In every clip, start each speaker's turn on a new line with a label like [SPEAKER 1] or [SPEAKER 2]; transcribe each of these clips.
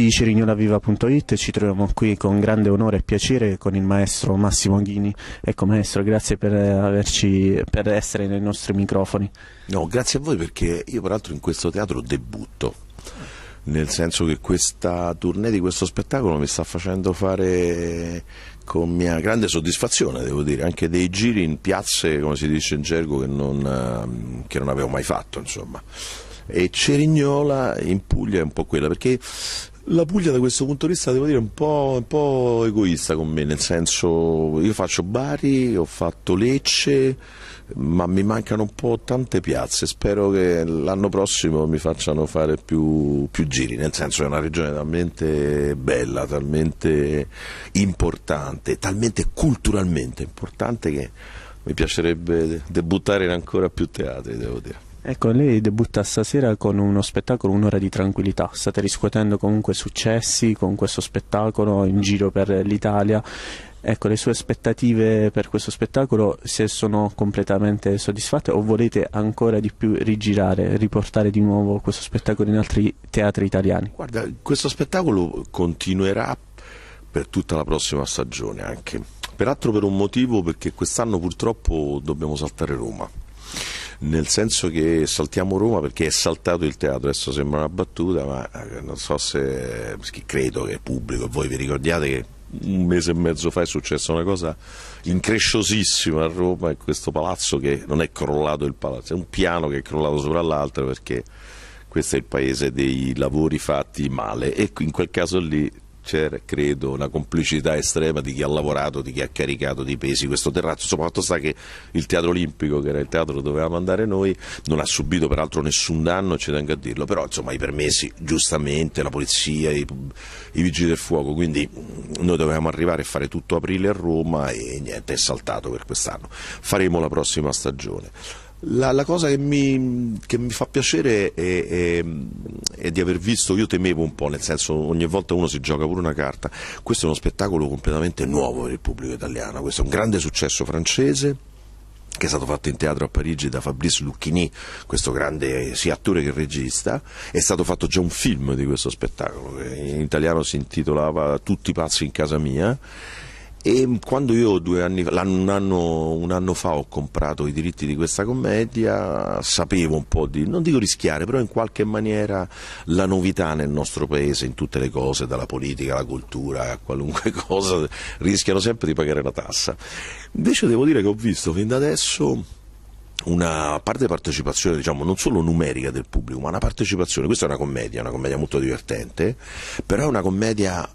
[SPEAKER 1] amici cirignolaviva.it, ci troviamo qui con grande onore e piacere con il maestro Massimo Ghini. Ecco maestro, grazie per, eh,
[SPEAKER 2] averci, per essere nei nostri microfoni. No, grazie a voi perché io peraltro in questo teatro debutto, nel senso che questa tournée di questo spettacolo mi sta facendo fare con mia grande soddisfazione, devo dire, anche dei giri in piazze, come si dice in gergo, che non, ehm, che non avevo mai fatto, insomma e Cerignola in Puglia è un po' quella perché la Puglia da questo punto di vista devo dire è un po', un po egoista con me, nel senso io faccio Bari, ho fatto Lecce, ma mi mancano un po' tante piazze, spero che l'anno prossimo mi facciano fare più, più giri, nel senso è una regione talmente bella, talmente importante, talmente culturalmente importante che mi piacerebbe debuttare in ancora più teatri, devo dire.
[SPEAKER 1] Ecco, lei debutta stasera con uno spettacolo Un'ora di tranquillità, state riscuotendo comunque successi con questo spettacolo in giro per l'Italia. Ecco, le sue aspettative per questo spettacolo se sono completamente soddisfatte o volete ancora di più rigirare, riportare di nuovo questo spettacolo in altri teatri italiani?
[SPEAKER 2] Guarda, questo spettacolo continuerà per tutta la prossima stagione anche. Peraltro per un motivo perché quest'anno purtroppo dobbiamo saltare Roma nel senso che saltiamo Roma perché è saltato il teatro, adesso sembra una battuta, ma eh, non so se credo che pubblico, voi vi ricordiate che un mese e mezzo fa è successa una cosa incresciosissima a Roma in questo palazzo che non è crollato il palazzo, è un piano che è crollato sopra l'altro perché questo è il paese dei lavori fatti male e in quel caso lì c'era credo una complicità estrema di chi ha lavorato, di chi ha caricato di pesi questo terrazzo, insomma fatto sta che il Teatro Olimpico, che era il teatro dove dovevamo andare noi, non ha subito peraltro nessun danno, c'è anche a dirlo, però insomma i permessi giustamente, la polizia, i, i vigili del fuoco, quindi mm, noi dovevamo arrivare e fare tutto aprile a Roma e niente, è saltato per quest'anno. Faremo la prossima stagione. La, la, cosa che mi, che mi, fa piacere è, è, è di aver visto, io temevo un po', nel senso ogni volta uno si gioca pure una carta, questo è uno spettacolo completamente nuovo per il pubblico italiano, questo è un grande successo francese che è stato fatto in teatro a Parigi da Fabrice Lucchini, questo grande sia attore che regista, è stato fatto già un film di questo spettacolo, che in italiano si intitolava Tutti pazzi in casa mia e quando io due anni fa, un anno, un anno fa ho comprato i diritti di questa commedia, sapevo un po' di, non dico rischiare, però in qualche maniera la novità nel nostro paese, in tutte le cose, dalla politica alla cultura, a qualunque cosa, rischiano sempre di pagare la tassa. Invece devo dire che ho visto fin da adesso una parte partecipazione, diciamo, non solo numerica del pubblico, ma una partecipazione. Questa è una commedia, una commedia molto divertente, però è una commedia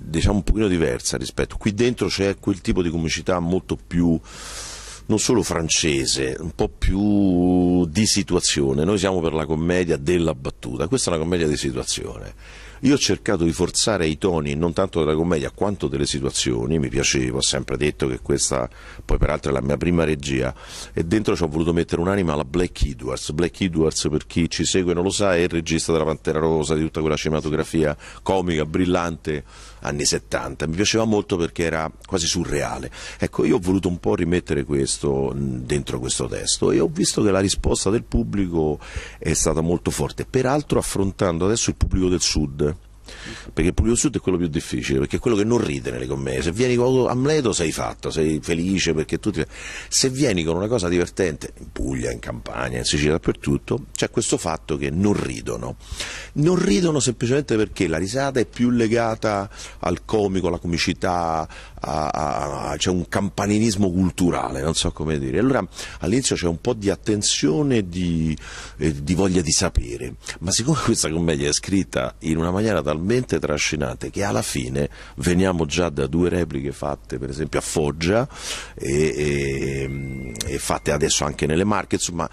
[SPEAKER 2] diciamo un pochino diversa rispetto. Qui dentro c'è quel tipo di comicità molto più non solo francese, un po' più di situazione. Noi siamo per la commedia della battuta, questa è una commedia di situazione. Io ho cercato di forzare i toni non tanto della commedia quanto delle situazioni, mi piaceva, ho sempre detto che questa poi peraltro è la mia prima regia e dentro ci ho voluto mettere un'anima alla Black Edwards. Black Edwards per chi ci segue non lo sa è il regista della Pantera Rosa, di tutta quella cinematografia comica, brillante anni 70. Mi piaceva molto perché era quasi surreale. Ecco, io ho voluto un po' rimettere questo mm, dentro questo testo e ho visto che la risposta del pubblico è stata molto forte, peraltro affrontando adesso il pubblico del sud perché il Publio Sud è quello più difficile, perché è quello che non ride nelle commedie. Se vieni con Amleto sei fatto, sei felice perché tutti. Se vieni con una cosa divertente, in Puglia, in Campania, in Sicilia, dappertutto, c'è questo fatto che non ridono. Non ridono semplicemente perché la risata è più legata al comico, alla comicità, a, a, c'è un campanilismo culturale, non so come dire. Allora all'inizio c'è un po' di attenzione di, eh, di voglia di sapere, ma siccome questa commedia è scritta in una maniera talmente trascinante che alla fine veniamo già da due repliche fatte per esempio a Foggia e, e, e fatte adesso anche nelle Marche, insomma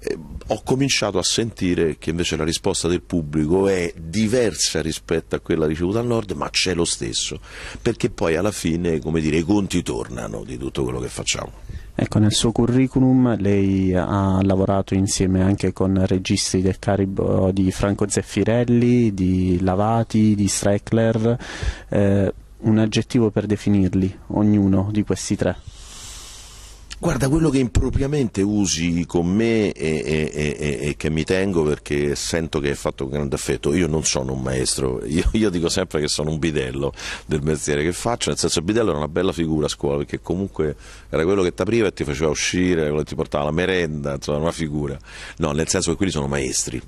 [SPEAKER 2] eh, ho cominciato a sentire che invece la risposta del pubblico è diversa rispetto a quella ricevuta al nord, ma c'è lo stesso, perché poi alla fine come dire, i conti tornano di tutto quello che facciamo. Ecco, nel suo
[SPEAKER 1] curriculum lei ha lavorato insieme anche con registi del Caribo di Franco Zeffirelli, di Lavati, di Streckler, eh, un aggettivo per definirli, ognuno di questi tre.
[SPEAKER 2] Guarda, quello che impropriamente usi con me e, e, e, e, che mi tengo perché sento che è fatto con grande affetto, io non sono un maestro, io, io, dico sempre che sono un bidello del mestiere che faccio, nel senso il bidello era una bella figura a scuola perché comunque era quello che ti apriva e ti faceva uscire, quello che ti portava la merenda, insomma una figura, no, nel senso che quelli sono maestri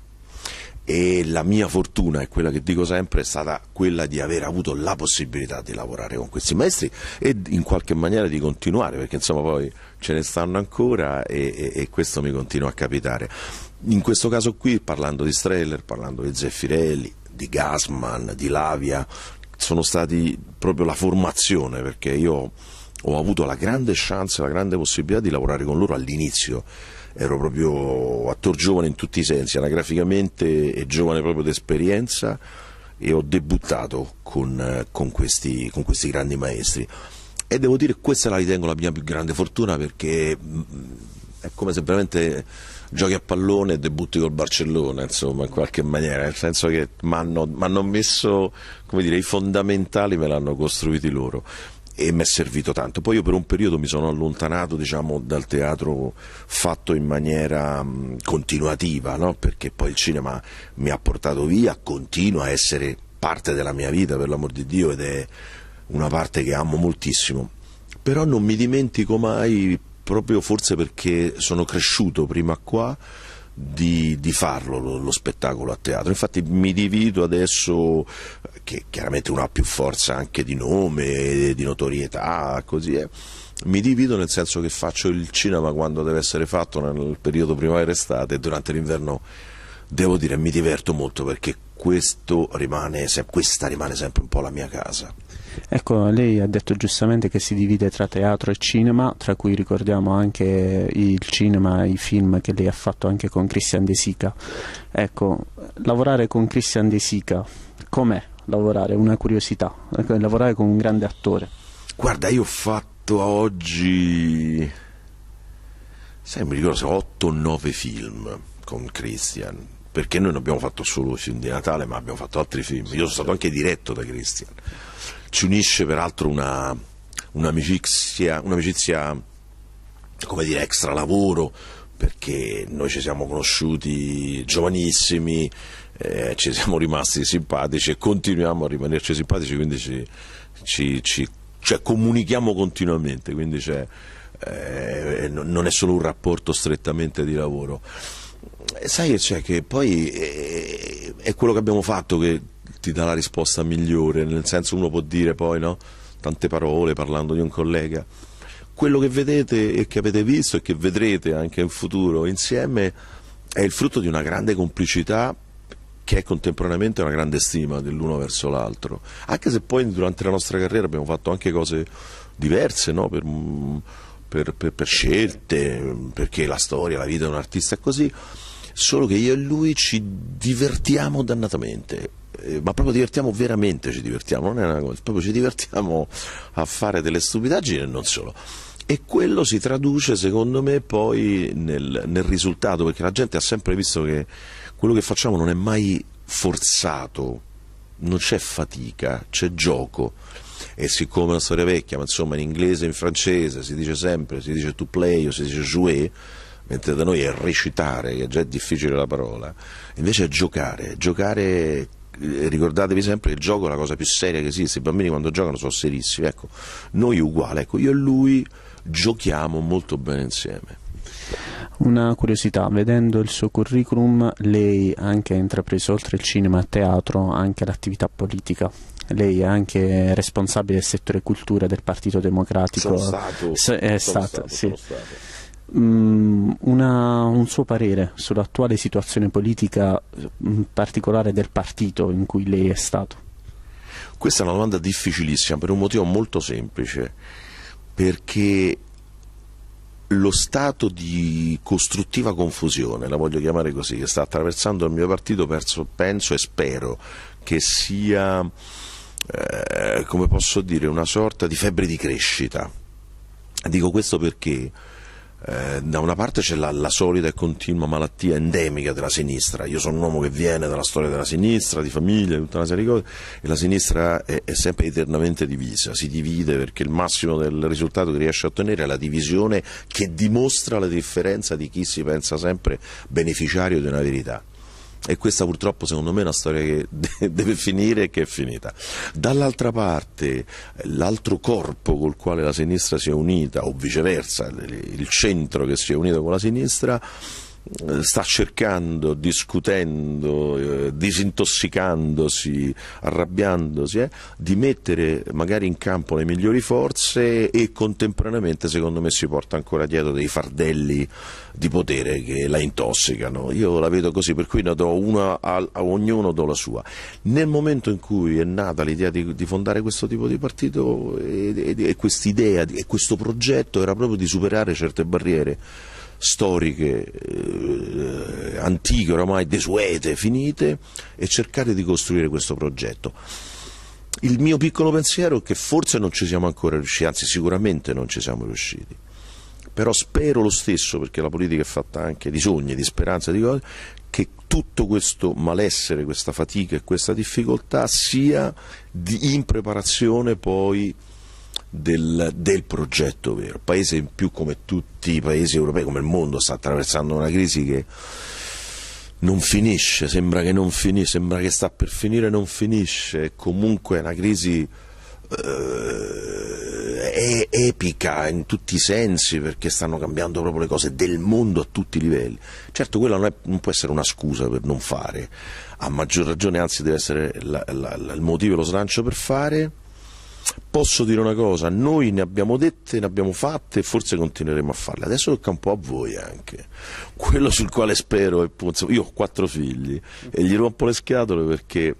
[SPEAKER 2] e la mia fortuna è quella che dico sempre è stata quella di aver avuto la possibilità di lavorare con questi maestri e in qualche maniera di continuare perché insomma poi ce ne stanno ancora e, e, e questo mi continua a capitare in questo caso qui parlando di Streller, parlando di Zeffirelli di Gassman, di Lavia sono stati proprio la formazione perché io ho avuto la grande chance, la grande possibilità di lavorare con loro all'inizio ero proprio attore giovane in tutti i sensi, anagraficamente e giovane proprio d'esperienza e ho debuttato con, con, questi, con questi grandi maestri. E devo dire che questa la ritengo la mia più grande fortuna perché mm, è come se veramente giochi a pallone e debutti col Barcellona, insomma, in qualche maniera, nel senso che mi hanno messo dire, i fondamentali, me l'hanno costruiti loro e mi è servito tanto. Poi io per un periodo mi sono allontanato diciamo, dal teatro fatto in maniera mh, continuativa, no? perché poi il cinema mi ha portato via, continua a essere parte della mia vita, per l'amor di Dio, ed è una parte che amo moltissimo. Però non mi dimentico mai, proprio forse perché sono cresciuto prima qua, di, di, farlo lo, lo, spettacolo a teatro. Infatti mi divido adesso che chiaramente uno ha più forza anche di nome, di notorietà, così è. Eh. Mi divido nel senso che faccio il cinema quando deve essere fatto nel periodo primavera-estate e durante l'inverno devo dire mi diverto molto perché rimane, questa rimane sempre un po' la mia casa.
[SPEAKER 1] Ecco, lei ha detto giustamente che si divide tra teatro e cinema, tra cui ricordiamo anche il cinema, i film che lei ha fatto anche con Christian De Sica. Ecco, lavorare con Christian De Sica com'è? lavorare, una curiosità, eh, lavorare con
[SPEAKER 2] un grande attore. Guarda, io ho fatto oggi, sai, mi ricordo, 8 o 9 film con Christian, perché noi non abbiamo fatto solo i film di Natale, ma abbiamo fatto altri film. Io sono stato anche diretto da Christian. Ci unisce peraltro una, un'amicizia, un'amicizia, come dire, extra lavoro, perché noi ci siamo conosciuti giovanissimi, eh, ci siamo rimasti simpatici e continuiamo a rimanerci simpatici, quindi ci, ci, ci cioè, comunichiamo continuamente, quindi eh, non è solo un rapporto strettamente di lavoro. E eh, sai che c'è che poi è, eh, è quello che abbiamo fatto che ti dà la risposta migliore, nel senso uno può dire poi no, tante parole parlando di un collega. Quello che vedete e che avete visto e che vedrete anche in futuro insieme è il frutto di una grande complicità che è contemporaneamente una grande stima dell'uno verso l'altro, anche se poi durante la nostra carriera abbiamo fatto anche cose diverse, no? per, mm, per, per, per scelte, perché la storia, la vita di un artista è così, solo che io e lui ci divertiamo dannatamente eh, ma proprio divertiamo veramente, ci divertiamo, non è una cosa, proprio ci divertiamo a fare delle stupidaggini e non solo. E quello si traduce, secondo me, poi nel, nel risultato, perché la gente ha sempre visto che quello che facciamo non è mai forzato, non c'è fatica, c'è gioco. E siccome è una storia vecchia, ma insomma in inglese e in francese si dice sempre, si dice to play o si dice jouer, mentre da noi è recitare, che è già difficile la parola, invece è giocare, giocare eh, ricordatevi sempre che il gioco è la cosa più seria che esiste, i bambini quando giocano sono serissimi, ecco, noi uguali, ecco, io e lui giochiamo molto bene insieme.
[SPEAKER 1] Una curiosità, vedendo il suo curriculum, lei anche ha intrapreso oltre il cinema e teatro anche l'attività politica. Lei è anche responsabile del settore cultura del Partito Democratico. Sono stato, S- è sono stato, stato, sì. Mm, una, un suo parere sull'attuale situazione politica, in mm, particolare del partito in cui lei è stato?
[SPEAKER 2] Questa è una domanda difficilissima per un motivo molto semplice, perché lo stato di costruttiva confusione, la voglio chiamare così, che sta attraversando il mio partito, penso, penso e spero che sia, eh, come posso dire, una sorta di febbre di crescita. Dico questo perché eh, da una parte c'è la, la, solida e continua malattia endemica della sinistra. Io sono un uomo che viene dalla storia della sinistra, di famiglia, di tutta una serie di cose, e la sinistra è, è sempre eternamente divisa. Si divide perché il massimo del risultato che riesce a ottenere è la divisione che dimostra la differenza di chi si pensa sempre beneficiario di una verità e questa purtroppo secondo me è una storia che deve finire e che è finita. Dall'altra parte l'altro corpo col quale la sinistra si è unita o viceversa, il centro che si è unito con la sinistra eh, sta cercando, discutendo, eh, disintossicandosi, arrabbiandosi, eh, di mettere magari in campo le migliori forze e contemporaneamente secondo me si porta ancora dietro dei fardelli di potere che la intossicano. Io la vedo così, per cui ne do una a, a ognuno do la sua. Nel momento in cui è nata l'idea di, di fondare questo tipo di partito e, e, e quest'idea e questo progetto era proprio di superare certe barriere storiche, eh, antiche, oramai desuete, finite, e cercare di costruire questo progetto. Il mio piccolo pensiero è che forse non ci siamo ancora riusciti, anzi sicuramente non ci siamo riusciti, però spero lo stesso, perché la politica è fatta anche di sogni, di speranze, di cose, che tutto questo malessere, questa fatica e questa difficoltà sia in preparazione poi del, del, progetto vero. Il paese in più come tutti i paesi europei, come il mondo, sta attraversando una crisi che non finisce, sembra che non finisce, sembra che sta per finire e non finisce. Comunque è una crisi eh, è epica in tutti i sensi perché stanno cambiando proprio le cose del mondo a tutti i livelli. Certo quella non, è, non può essere una scusa per non fare, a maggior ragione anzi deve essere la, la, la, il motivo e lo slancio per fare Posso dire una cosa, noi ne abbiamo dette, ne abbiamo fatte e forse continueremo a farle. Adesso tocca un po' a voi anche. Quello sul quale spero, insomma, io ho quattro figli e gli rompo le scatole perché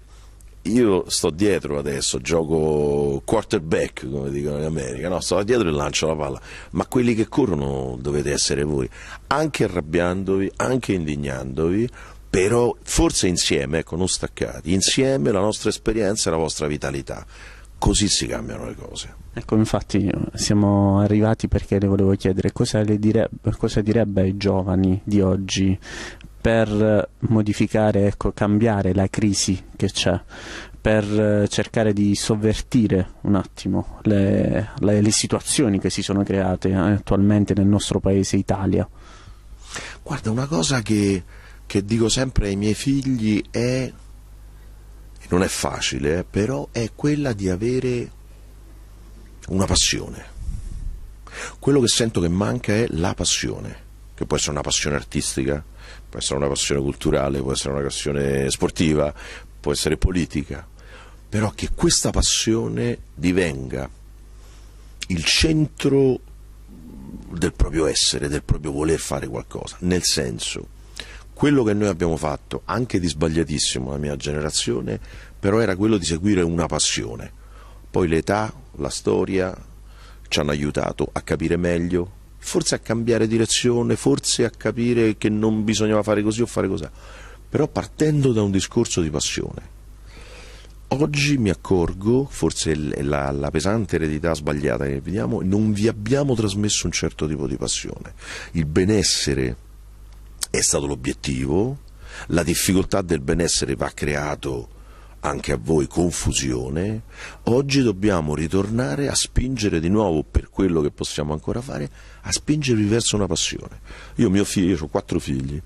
[SPEAKER 2] io sto dietro adesso, gioco quarterback come dicono in America, no, sto dietro e lancio la palla, ma quelli che corrono dovete essere voi, anche arrabbiandovi, anche indignandovi, però forse insieme, ecco, non staccati, insieme la nostra esperienza e la vostra vitalità così si cambiano le cose.
[SPEAKER 1] Ecco, infatti siamo arrivati perché le volevo chiedere cosa, le direbbe, cosa direbbe ai giovani di oggi per modificare, ecco, cambiare la crisi che c'è, per cercare di sovvertire un attimo le, le, le situazioni che si sono create eh, attualmente nel nostro paese Italia.
[SPEAKER 2] Guarda, una cosa che, che dico sempre ai miei figli è non è facile, eh, però è quella di avere una passione. Quello che sento che manca è la passione, che può essere una passione artistica, può essere una passione culturale, può essere una passione sportiva, può essere politica, però che questa passione divenga il centro del proprio essere, del proprio voler fare qualcosa, nel senso quello che noi abbiamo fatto, anche di sbagliatissimo la mia generazione, però era quello di seguire una passione. Poi l'età, la storia ci hanno aiutato a capire meglio, forse a cambiare direzione, forse a capire che non bisognava fare così o fare così, però partendo da un discorso di passione. Oggi mi accorgo, forse la, la, pesante eredità sbagliata che vediamo, non vi abbiamo trasmesso un certo tipo di passione. Il benessere è stato l'obiettivo, la difficoltà del benessere va creato anche a voi confusione, oggi dobbiamo ritornare a spingere di nuovo per quello che possiamo ancora fare, a spingervi verso una passione. Io mio figlio, io ho quattro figli,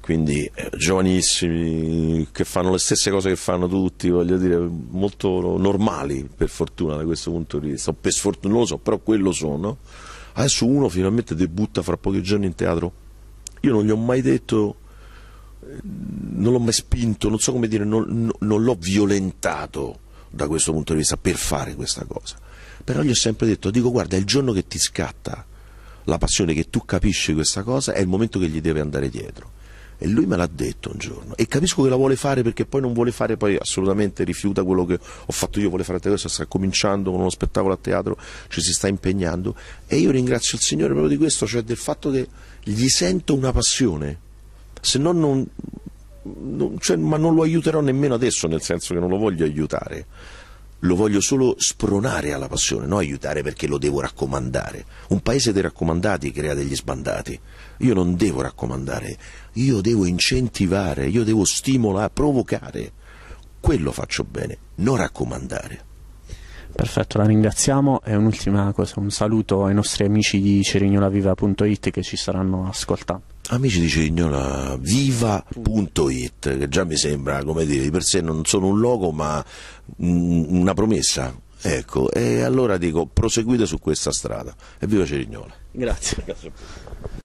[SPEAKER 2] quindi eh, giovanissimi, che fanno le stesse cose che fanno tutti, voglio dire, molto normali per fortuna da questo punto di vista, o per sfortuna non lo so, però quello sono. Adesso uno finalmente debutta fra pochi giorni in teatro io non gli ho mai detto, non l'ho mai spinto, non so come dire, non, non l'ho violentato da questo punto di vista per fare questa cosa. Però gli ho sempre detto, dico guarda, il giorno che ti scatta la passione, che tu capisci questa cosa, è il momento che gli deve andare dietro. E lui me l'ha detto un giorno e capisco che la vuole fare perché poi non vuole fare, poi assolutamente rifiuta quello che ho fatto io, vuole fare adesso, sta cominciando con uno spettacolo a teatro, ci si sta impegnando e io ringrazio il Signore proprio di questo, cioè del fatto che gli sento una passione, se no non, non, cioè, ma non lo aiuterò nemmeno adesso, nel senso che non lo voglio aiutare lo voglio solo spronare alla passione, non aiutare perché lo devo raccomandare. Un paese dei raccomandati crea degli sbandati. Io non devo raccomandare, io devo incentivare, io devo stimolare, provocare. Quello faccio bene, non raccomandare. Perfetto, la
[SPEAKER 1] ringraziamo e un'ultima cosa, un saluto ai nostri amici di cerignolaviva.it che ci
[SPEAKER 2] saranno ascoltando. Amici di cerignolaviva.it, che già mi sembra, come dire, di per sé non sono un logo ma una promessa, ecco, e allora dico proseguite su questa strada e viva Cerignola.
[SPEAKER 1] Grazie.